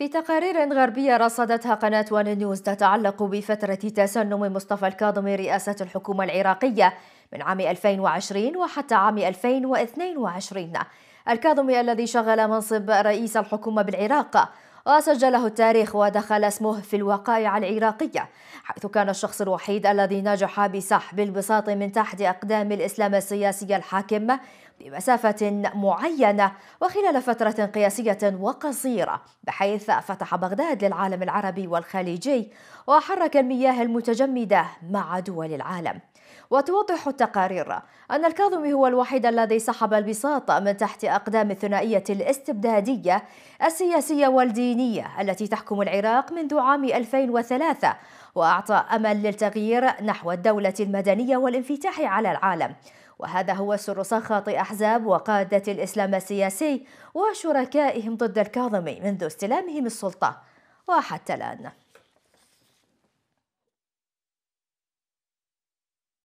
في تقارير غربية رصدتها قناة وان نيوز تتعلق بفترة تسنم مصطفى الكاظمي رئاسة الحكومة العراقية من عام 2020 وحتى عام 2022 الكاظمي الذي شغل منصب رئيس الحكومة بالعراق وسجله التاريخ ودخل اسمه في الوقائع العراقية حيث كان الشخص الوحيد الذي نجح بسحب البساط من تحت أقدام الإسلام السياسي الحاكم بمسافة معينة وخلال فترة قياسية وقصيرة بحيث فتح بغداد للعالم العربي والخليجي وحرك المياه المتجمدة مع دول العالم وتوضح التقارير أن الكاظمي هو الوحيد الذي سحب البساط من تحت أقدام الثنائية الاستبدادية السياسية والدينية التي تحكم العراق منذ عام 2003 وأعطى أمل للتغيير نحو الدولة المدنية والانفتاح على العالم وهذا هو سر سخط أحزاب وقادة الإسلام السياسي وشركائهم ضد الكاظمي منذ استلامهم السلطة وحتى الآن